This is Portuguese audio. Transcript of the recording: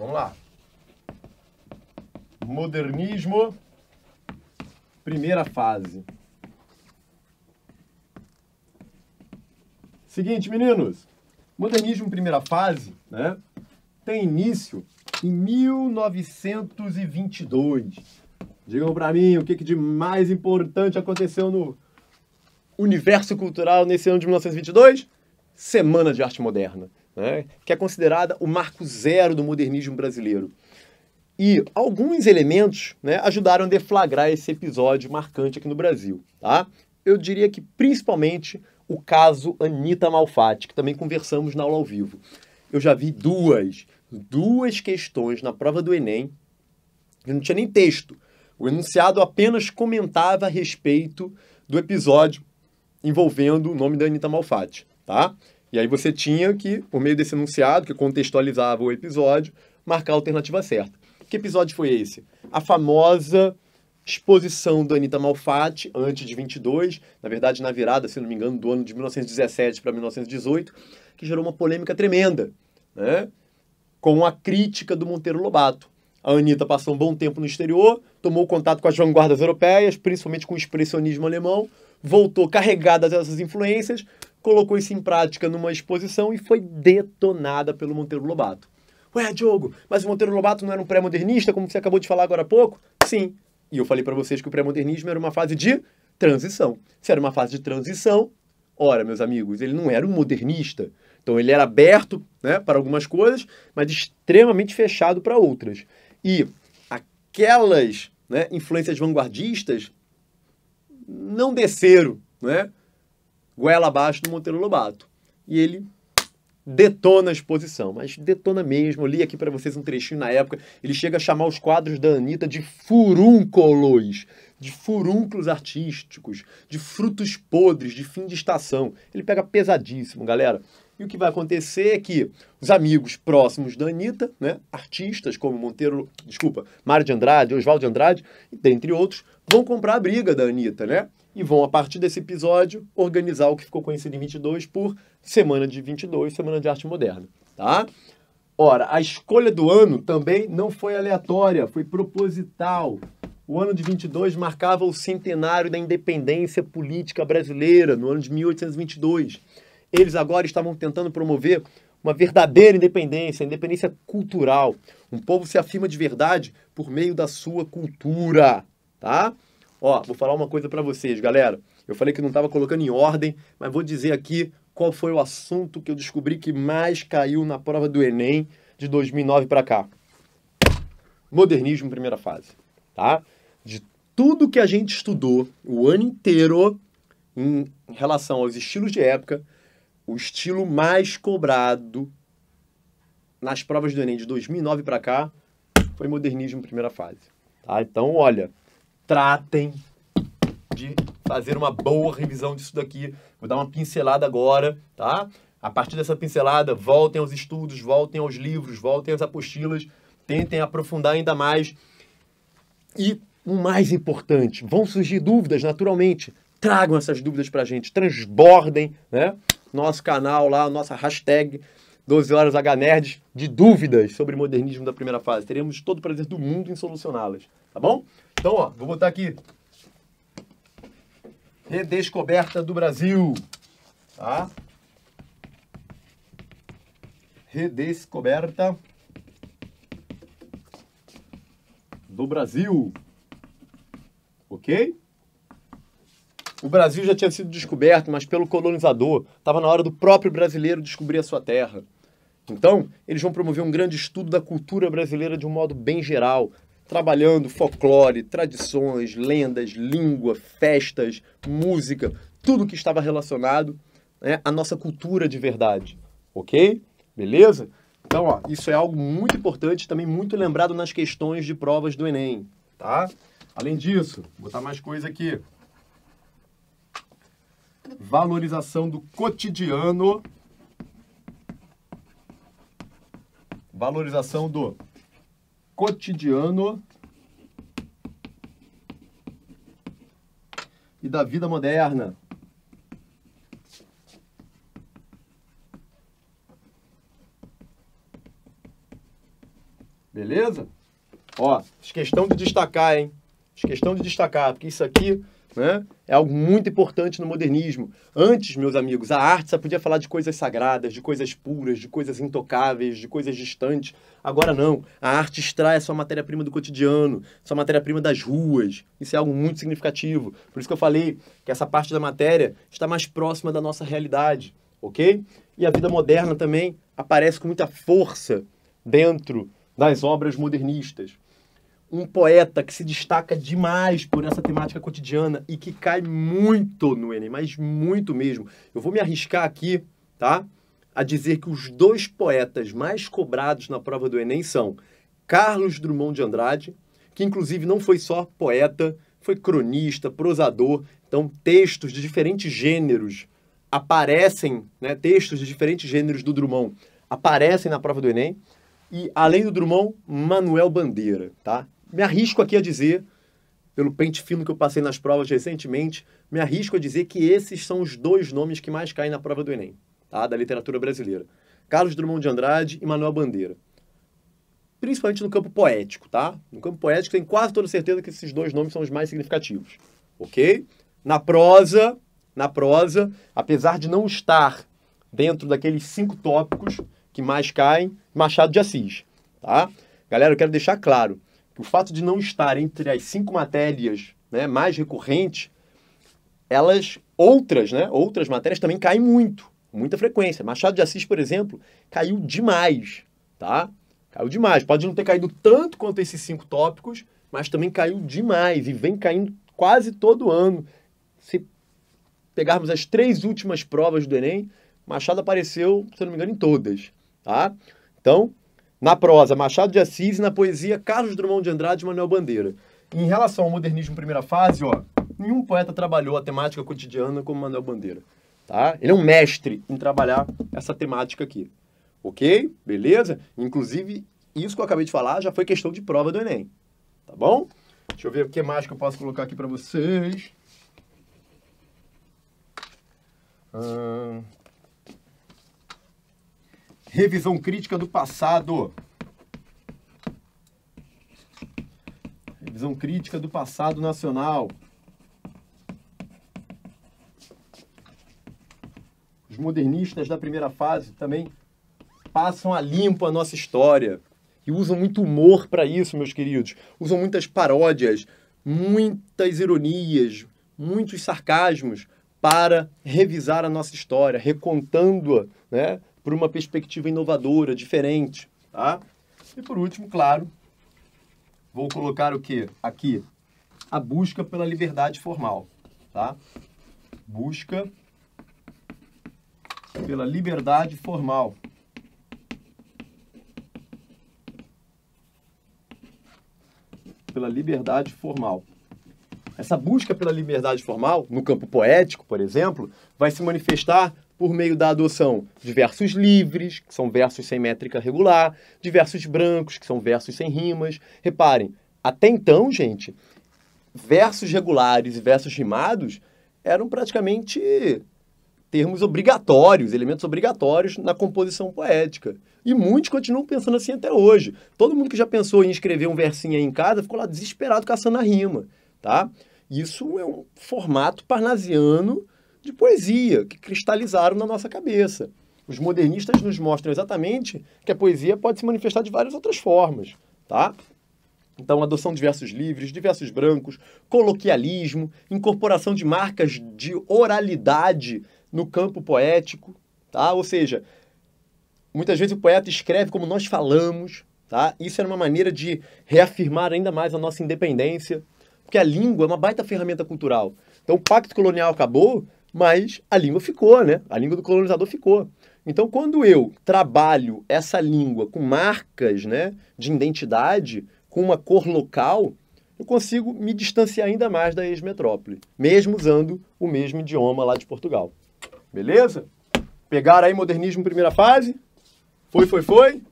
Vamos lá. Modernismo, primeira fase. Seguinte, meninos. Modernismo, primeira fase, né? Tem início em 1922. Digam para mim o que, que de mais importante aconteceu no universo cultural nesse ano de 1922? Semana de Arte Moderna né, que é considerada o marco zero do modernismo brasileiro. E alguns elementos né, ajudaram a deflagrar esse episódio marcante aqui no Brasil. Tá? Eu diria que principalmente o caso Anitta Malfatti, que também conversamos na aula ao vivo. Eu já vi duas, duas questões na prova do Enem, que não tinha nem texto. O enunciado apenas comentava a respeito do episódio envolvendo o nome da Anitta Malfatti, tá? E aí você tinha que, por meio desse enunciado, que contextualizava o episódio, marcar a alternativa certa. Que episódio foi esse? A famosa exposição da Anitta Malfatti, antes de 22, na verdade na virada, se não me engano, do ano de 1917 para 1918, que gerou uma polêmica tremenda, né? com a crítica do Monteiro Lobato. A Anitta passou um bom tempo no exterior, tomou contato com as vanguardas europeias, principalmente com o expressionismo alemão, voltou carregada dessas influências, colocou isso em prática numa exposição e foi detonada pelo Monteiro Lobato. Ué, Diogo, mas o Monteiro Lobato não era um pré-modernista, como você acabou de falar agora há pouco? Sim. E eu falei para vocês que o pré-modernismo era uma fase de transição. Se era uma fase de transição, ora, meus amigos, ele não era um modernista. Então ele era aberto né, para algumas coisas, mas extremamente fechado para outras. E aquelas né, influências vanguardistas não desceram né, goela abaixo do Monteiro Lobato. E ele detona a exposição, mas detona mesmo. Eu li aqui para vocês um trechinho na época. Ele chega a chamar os quadros da Anitta de furúnculos, de furúnculos artísticos, de frutos podres, de fim de estação. Ele pega pesadíssimo, galera. E o que vai acontecer é que os amigos próximos da Anitta, né, artistas como Monteiro, desculpa, Mário de Andrade, Oswaldo de Andrade, dentre outros, vão comprar a briga da Anitta, né? e vão, a partir desse episódio, organizar o que ficou conhecido em 22 por Semana de 22, Semana de Arte Moderna, tá? Ora, a escolha do ano também não foi aleatória, foi proposital. O ano de 22 marcava o centenário da independência política brasileira, no ano de 1822. Eles agora estavam tentando promover uma verdadeira independência, independência cultural. Um povo se afirma de verdade por meio da sua cultura, tá? Ó, vou falar uma coisa para vocês, galera. Eu falei que não estava colocando em ordem, mas vou dizer aqui qual foi o assunto que eu descobri que mais caiu na prova do Enem de 2009 para cá. Modernismo, primeira fase, tá? De tudo que a gente estudou o ano inteiro em relação aos estilos de época, o estilo mais cobrado nas provas do Enem de 2009 para cá foi modernismo, primeira fase. Tá? Então, olha, tratem de fazer uma boa revisão disso daqui. Vou dar uma pincelada agora, tá? A partir dessa pincelada, voltem aos estudos, voltem aos livros, voltem às apostilas, tentem aprofundar ainda mais. E o mais importante, vão surgir dúvidas naturalmente. Tragam essas dúvidas para a gente, transbordem, né? Nosso canal lá, nossa hashtag 12 horas HNerds de dúvidas sobre modernismo da primeira fase. Teremos todo o prazer do mundo em solucioná-las, tá bom? Então, ó, vou botar aqui. Redescoberta do Brasil. Tá? Redescoberta do Brasil. Ok? O Brasil já tinha sido descoberto, mas pelo colonizador. Estava na hora do próprio brasileiro descobrir a sua terra. Então, eles vão promover um grande estudo da cultura brasileira de um modo bem geral, trabalhando folclore, tradições, lendas, língua, festas, música, tudo que estava relacionado né, à nossa cultura de verdade. Ok? Beleza? Então, ó, isso é algo muito importante, também muito lembrado nas questões de provas do Enem, tá? Além disso, vou botar mais coisa aqui. Valorização do cotidiano. Valorização do cotidiano e da vida moderna. Beleza? Ó, fiz questão de destacar, hein? Fiz questão de destacar, porque isso aqui né? É algo muito importante no modernismo. Antes, meus amigos, a arte só podia falar de coisas sagradas, de coisas puras, de coisas intocáveis, de coisas distantes. Agora não. A arte extrai a sua matéria-prima do cotidiano, sua matéria-prima das ruas. Isso é algo muito significativo. Por isso que eu falei que essa parte da matéria está mais próxima da nossa realidade, ok? E a vida moderna também aparece com muita força dentro das obras modernistas um poeta que se destaca demais por essa temática cotidiana e que cai muito no Enem, mas muito mesmo. Eu vou me arriscar aqui, tá? A dizer que os dois poetas mais cobrados na prova do Enem são Carlos Drummond de Andrade, que inclusive não foi só poeta, foi cronista, prosador. Então, textos de diferentes gêneros aparecem, né? Textos de diferentes gêneros do Drummond aparecem na prova do Enem. E além do Drummond, Manuel Bandeira, tá? me arrisco aqui a dizer, pelo pente fino que eu passei nas provas recentemente, me arrisco a dizer que esses são os dois nomes que mais caem na prova do Enem, tá? da literatura brasileira. Carlos Drummond de Andrade e Manuel Bandeira. Principalmente no campo poético, tá? No campo poético, tenho quase toda certeza que esses dois nomes são os mais significativos, ok? Na prosa, na prosa, apesar de não estar dentro daqueles cinco tópicos que mais caem, Machado de Assis, tá? Galera, eu quero deixar claro, o fato de não estar entre as cinco matérias né, mais recorrentes, elas, outras, né, outras matérias também caem muito, com muita frequência. Machado de Assis, por exemplo, caiu demais, tá? Caiu demais. Pode não ter caído tanto quanto esses cinco tópicos, mas também caiu demais e vem caindo quase todo ano. Se pegarmos as três últimas provas do Enem, Machado apareceu, se não me engano, em todas, tá? Então, na prosa, Machado de Assis e na poesia, Carlos Drummond de Andrade e Manuel Bandeira. Em relação ao modernismo primeira fase, ó, nenhum poeta trabalhou a temática cotidiana como Manuel Bandeira. Tá? Ele é um mestre em trabalhar essa temática aqui. Ok? Beleza? Inclusive, isso que eu acabei de falar já foi questão de prova do Enem. Tá bom? Deixa eu ver o que mais que eu posso colocar aqui para vocês. Ah, Revisão crítica do passado. Revisão crítica do passado nacional. Os modernistas da primeira fase também passam a limpo a nossa história. E usam muito humor para isso, meus queridos. Usam muitas paródias, muitas ironias, muitos sarcasmos para revisar a nossa história, recontando-a, né? por uma perspectiva inovadora, diferente, tá? E por último, claro, vou colocar o que aqui? A busca pela liberdade formal, tá? Busca pela liberdade formal. Pela liberdade formal. Essa busca pela liberdade formal, no campo poético, por exemplo, vai se manifestar por meio da adoção de versos livres, que são versos sem métrica regular, de versos brancos, que são versos sem rimas. Reparem, até então, gente, versos regulares e versos rimados eram praticamente termos obrigatórios, elementos obrigatórios na composição poética. E muitos continuam pensando assim até hoje. Todo mundo que já pensou em escrever um versinho aí em casa ficou lá desesperado caçando a rima, tá? Isso é um formato parnasiano de poesia que cristalizaram na nossa cabeça. Os modernistas nos mostram exatamente que a poesia pode se manifestar de várias outras formas, tá? Então, adoção de versos livres, de versos brancos, coloquialismo, incorporação de marcas de oralidade no campo poético, tá? Ou seja, muitas vezes o poeta escreve como nós falamos, tá? Isso era uma maneira de reafirmar ainda mais a nossa independência, porque a língua é uma baita ferramenta cultural. Então, o pacto colonial acabou, mas a língua ficou, né? A língua do colonizador ficou. Então, quando eu trabalho essa língua com marcas né, de identidade, com uma cor local, eu consigo me distanciar ainda mais da ex-metrópole, mesmo usando o mesmo idioma lá de Portugal. Beleza? Pegaram aí modernismo primeira fase? Foi, foi, foi?